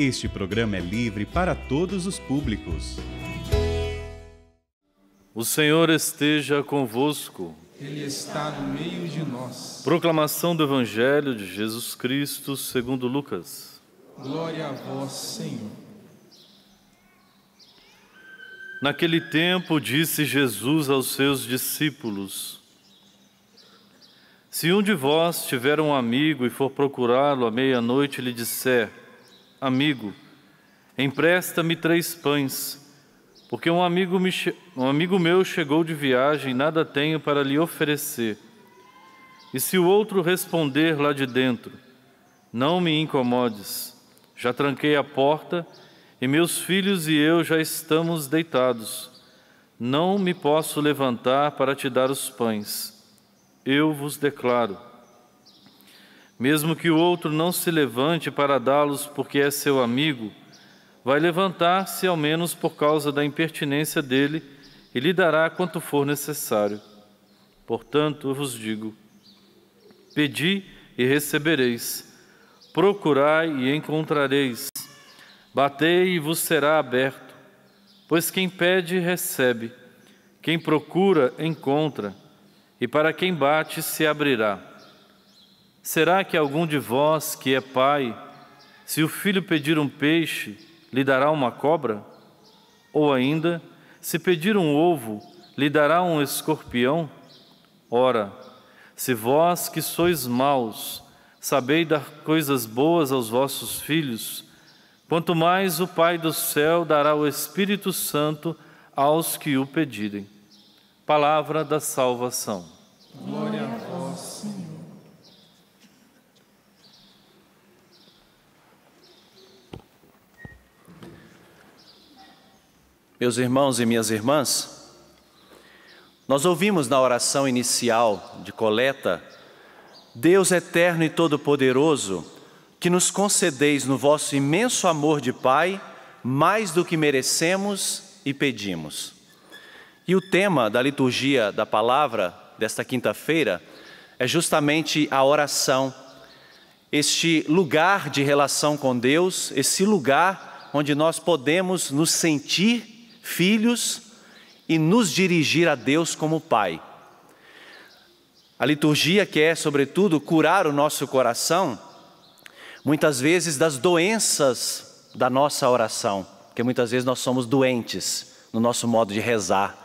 Este programa é livre para todos os públicos. O Senhor esteja convosco. Ele está no meio de nós. Proclamação do Evangelho de Jesus Cristo, segundo Lucas. Glória a vós, Senhor. Naquele tempo disse Jesus aos seus discípulos: Se um de vós tiver um amigo e for procurá-lo à meia-noite e lhe disser: amigo, empresta-me três pães, porque um amigo, me, um amigo meu chegou de viagem e nada tenho para lhe oferecer. E se o outro responder lá de dentro, não me incomodes, já tranquei a porta e meus filhos e eu já estamos deitados. Não me posso levantar para te dar os pães. Eu vos declaro mesmo que o outro não se levante para dá-los porque é seu amigo, vai levantar-se ao menos por causa da impertinência dele e lhe dará quanto for necessário. Portanto, eu vos digo: pedi e recebereis, procurai e encontrareis, batei e vos será aberto. Pois quem pede, recebe, quem procura, encontra, e para quem bate, se abrirá. Será que algum de vós que é pai, se o filho pedir um peixe, lhe dará uma cobra? Ou ainda, se pedir um ovo, lhe dará um escorpião? Ora, se vós que sois maus, sabeis dar coisas boas aos vossos filhos, quanto mais o Pai do céu dará o Espírito Santo aos que o pedirem. Palavra da salvação. Glória a Meus irmãos e minhas irmãs, nós ouvimos na oração inicial de coleta: Deus eterno e todo-poderoso, que nos concedeis no vosso imenso amor de Pai mais do que merecemos e pedimos. E o tema da liturgia da palavra desta quinta-feira é justamente a oração, este lugar de relação com Deus, esse lugar onde nós podemos nos sentir filhos e nos dirigir a Deus como Pai. A liturgia quer, é, sobretudo, curar o nosso coração, muitas vezes, das doenças da nossa oração, porque muitas vezes nós somos doentes no nosso modo de rezar,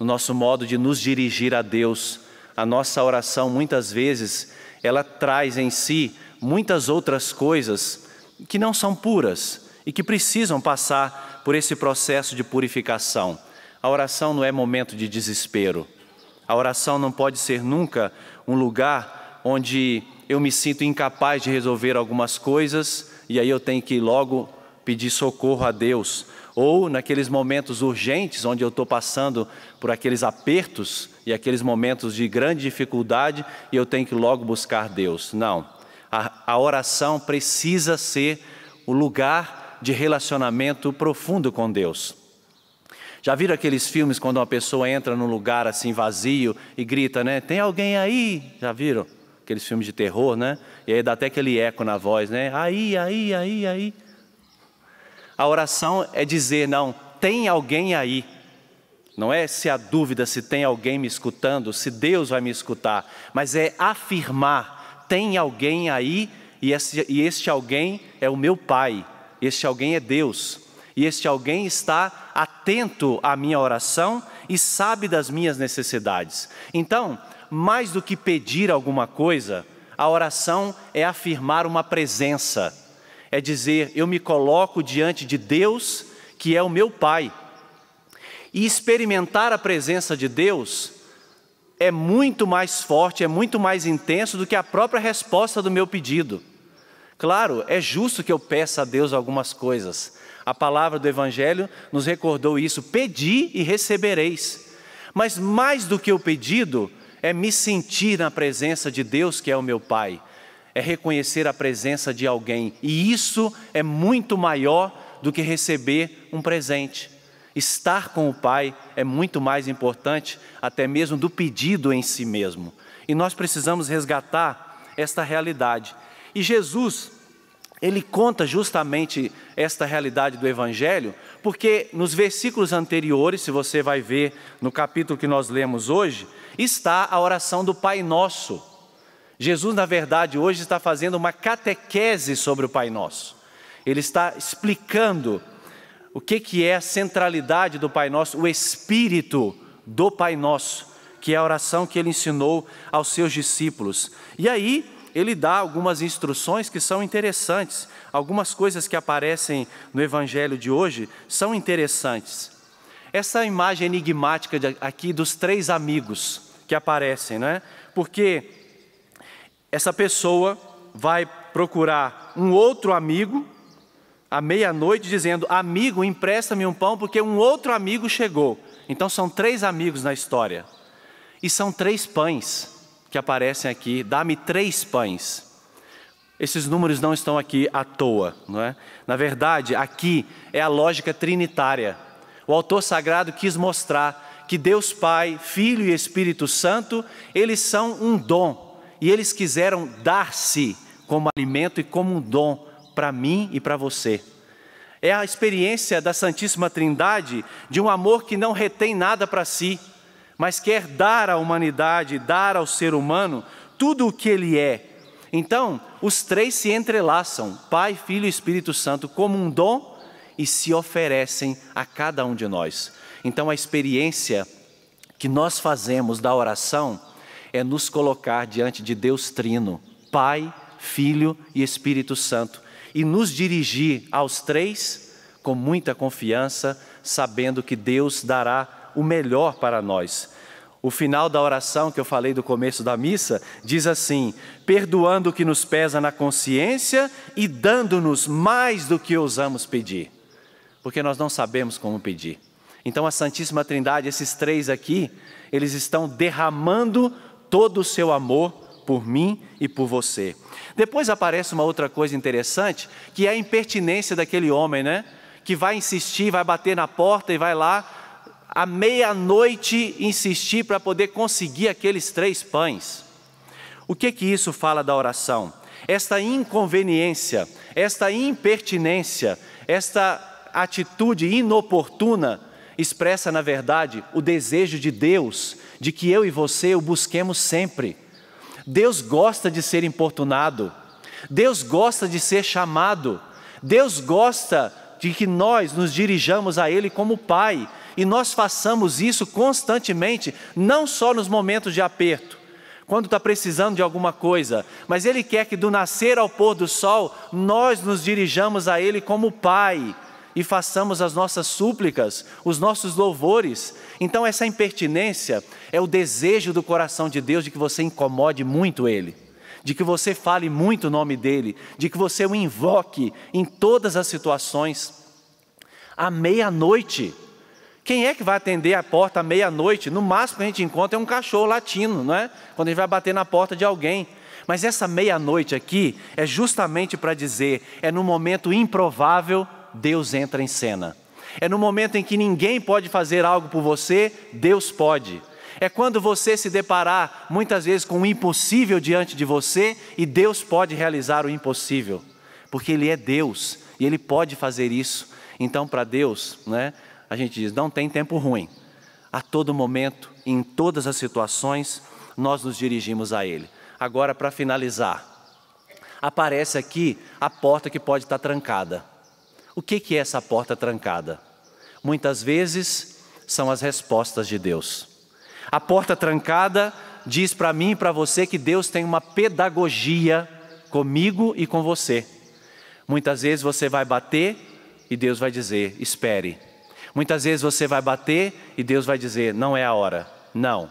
no nosso modo de nos dirigir a Deus. A nossa oração, muitas vezes, ela traz em si muitas outras coisas que não são puras e que precisam passar por esse processo de purificação. A oração não é momento de desespero. A oração não pode ser nunca um lugar onde eu me sinto incapaz de resolver algumas coisas e aí eu tenho que logo pedir socorro a Deus. Ou naqueles momentos urgentes, onde eu estou passando por aqueles apertos e aqueles momentos de grande dificuldade e eu tenho que logo buscar Deus. Não. A, a oração precisa ser o lugar de relacionamento profundo com Deus. Já viram aqueles filmes quando uma pessoa entra num lugar assim vazio e grita, né? Tem alguém aí? Já viram? Aqueles filmes de terror, né? E aí dá até aquele eco na voz, né? Aí, aí, aí, aí. A oração é dizer, não, tem alguém aí. Não é se há dúvida se tem alguém me escutando, se Deus vai me escutar, mas é afirmar: tem alguém aí e, esse, e este alguém é o meu Pai, este alguém é Deus. E este alguém está atento à minha oração e sabe das minhas necessidades. Então, mais do que pedir alguma coisa, a oração é afirmar uma presença. É dizer, eu me coloco diante de Deus, que é o meu Pai. E experimentar a presença de Deus é muito mais forte, é muito mais intenso do que a própria resposta do meu pedido. Claro, é justo que eu peça a Deus algumas coisas. A palavra do Evangelho nos recordou isso: pedi e recebereis. Mas mais do que o pedido, é me sentir na presença de Deus, que é o meu Pai. É reconhecer a presença de alguém. E isso é muito maior do que receber um presente. Estar com o Pai é muito mais importante, até mesmo do pedido em si mesmo. E nós precisamos resgatar esta realidade. E Jesus, ele conta justamente esta realidade do Evangelho, porque nos versículos anteriores, se você vai ver no capítulo que nós lemos hoje, está a oração do Pai Nosso. Jesus, na verdade, hoje está fazendo uma catequese sobre o Pai Nosso. Ele está explicando o que, que é a centralidade do Pai Nosso, o espírito do Pai Nosso, que é a oração que ele ensinou aos seus discípulos. E aí, ele dá algumas instruções que são interessantes. Algumas coisas que aparecem no evangelho de hoje são interessantes. Essa imagem enigmática de, aqui dos três amigos que aparecem, né? Porque essa pessoa vai procurar um outro amigo à meia-noite dizendo: "Amigo, empresta-me um pão porque um outro amigo chegou". Então são três amigos na história. E são três pães que aparecem aqui: dá-me três pães. Esses números não estão aqui à toa, não é? Na verdade, aqui é a lógica trinitária. O autor sagrado quis mostrar que Deus Pai, Filho e Espírito Santo, eles são um dom e eles quiseram dar-se como alimento e como um dom para mim e para você. É a experiência da Santíssima Trindade de um amor que não retém nada para si mas quer dar à humanidade, dar ao ser humano tudo o que ele é. Então, os três se entrelaçam, Pai, Filho e Espírito Santo, como um dom e se oferecem a cada um de nós. Então, a experiência que nós fazemos da oração é nos colocar diante de Deus Trino, Pai, Filho e Espírito Santo, e nos dirigir aos três com muita confiança, sabendo que Deus dará o melhor para nós. O final da oração que eu falei do começo da missa diz assim: perdoando o que nos pesa na consciência e dando-nos mais do que ousamos pedir, porque nós não sabemos como pedir. Então a Santíssima Trindade, esses três aqui, eles estão derramando todo o seu amor por mim e por você. Depois aparece uma outra coisa interessante, que é a impertinência daquele homem, né? Que vai insistir, vai bater na porta e vai lá à meia-noite insistir para poder conseguir aqueles três pães. O que que isso fala da oração? Esta inconveniência, esta impertinência, esta atitude inoportuna expressa, na verdade, o desejo de Deus de que eu e você o busquemos sempre. Deus gosta de ser importunado, Deus gosta de ser chamado, Deus gosta de que nós nos dirijamos a Ele como Pai e nós façamos isso constantemente, não só nos momentos de aperto, quando está precisando de alguma coisa, mas Ele quer que do nascer ao pôr do sol nós nos dirijamos a Ele como Pai e façamos as nossas súplicas, os nossos louvores. Então, essa impertinência é o desejo do coração de Deus de que você incomode muito Ele de que você fale muito o nome dele, de que você o invoque em todas as situações. À meia-noite, quem é que vai atender a porta à meia-noite? No máximo que a gente encontra é um cachorro latino, não é? Quando a gente vai bater na porta de alguém. Mas essa meia-noite aqui é justamente para dizer: é no momento improvável, Deus entra em cena. É no momento em que ninguém pode fazer algo por você, Deus pode. É quando você se deparar muitas vezes com o impossível diante de você e Deus pode realizar o impossível, porque Ele é Deus e Ele pode fazer isso. Então, para Deus, né, a gente diz: não tem tempo ruim. A todo momento, em todas as situações, nós nos dirigimos a Ele. Agora, para finalizar, aparece aqui a porta que pode estar trancada. O que, que é essa porta trancada? Muitas vezes são as respostas de Deus. A porta trancada diz para mim e para você que Deus tem uma pedagogia comigo e com você. Muitas vezes você vai bater e Deus vai dizer: espere, Muitas vezes você vai bater e Deus vai dizer: não é a hora, não.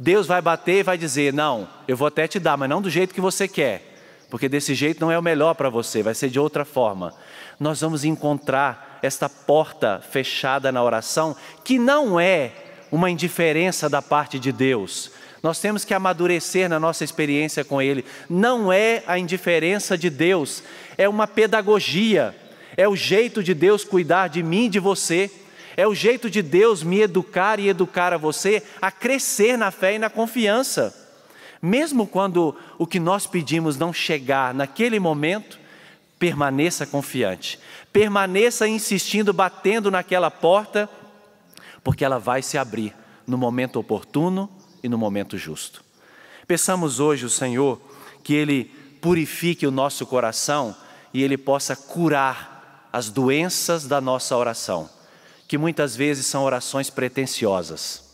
Deus vai bater e vai dizer: não, eu vou até te dar, mas não do jeito que você quer, porque desse jeito não é o melhor para você, vai ser de outra forma. Nós vamos encontrar esta porta fechada na oração, que não é uma indiferença da parte de Deus. Nós temos que amadurecer na nossa experiência com Ele. Não é a indiferença de Deus, é uma pedagogia, é o jeito de Deus cuidar de mim e de você. É o jeito de Deus me educar e educar a você a crescer na fé e na confiança. Mesmo quando o que nós pedimos não chegar naquele momento, permaneça confiante, permaneça insistindo, batendo naquela porta, porque ela vai se abrir no momento oportuno e no momento justo. Peçamos hoje o Senhor que Ele purifique o nosso coração e Ele possa curar as doenças da nossa oração que muitas vezes são orações pretensiosas,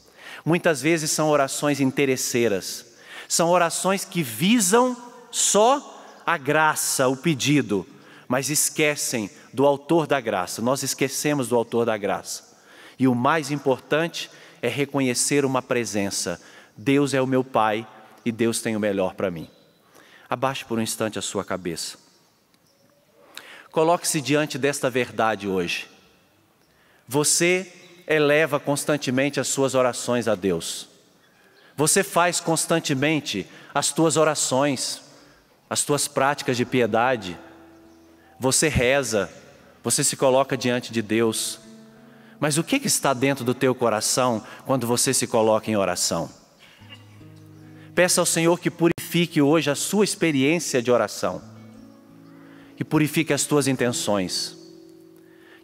muitas vezes são orações interesseiras, são orações que visam só a graça, o pedido, mas esquecem do autor da graça. Nós esquecemos do autor da graça. E o mais importante é reconhecer uma presença. Deus é o meu Pai e Deus tem o melhor para mim. Abaixe por um instante a sua cabeça. Coloque-se diante desta verdade hoje. Você eleva constantemente as suas orações a Deus. Você faz constantemente as tuas orações, as tuas práticas de piedade. Você reza, você se coloca diante de Deus. Mas o que, está dentro do teu coração quando você se coloca em oração? Peça ao Senhor que purifique hoje a sua experiência de oração, que purifique as tuas intenções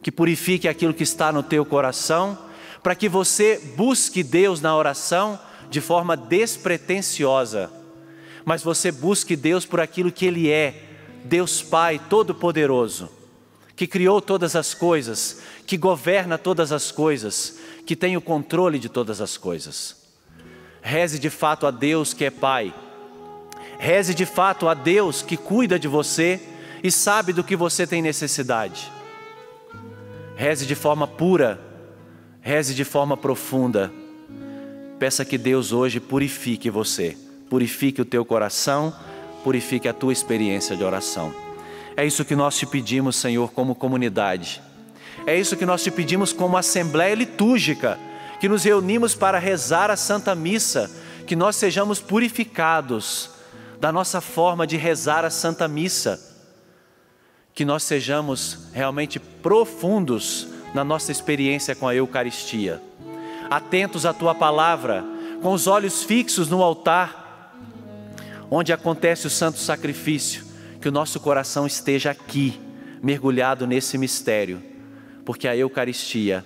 que purifique aquilo que está no teu coração, para que você busque Deus na oração de forma despretensiosa, mas você busque Deus por aquilo que Ele é, Deus Pai Todo-Poderoso, que criou todas as coisas, que governa todas as coisas, que tem o controle de todas as coisas. Reze de fato a Deus que é Pai, reze de fato a Deus que cuida de você e sabe do que você tem necessidade. Reze de forma pura, reze de forma profunda. Peça que Deus hoje purifique você, purifique o teu coração, purifique a tua experiência de oração. É isso que nós te pedimos, Senhor, como comunidade. É isso que nós te pedimos como assembleia litúrgica, que nos reunimos para rezar a Santa Missa, que nós sejamos purificados da nossa forma de rezar a Santa Missa que nós sejamos realmente profundos na nossa experiência com a Eucaristia, atentos à tua palavra, com os olhos fixos no altar, onde acontece o santo sacrifício, que o nosso coração esteja aqui, mergulhado nesse mistério, porque a Eucaristia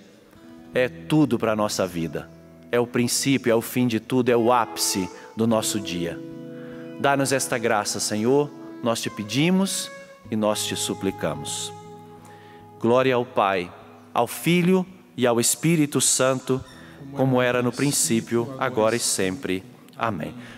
é tudo para a nossa vida, é o princípio, é o fim de tudo, é o ápice do nosso dia. Dá-nos esta graça, Senhor, nós te pedimos e nós te suplicamos. Glória ao Pai, ao Filho e ao Espírito Santo, como era no princípio, agora e sempre. Amém.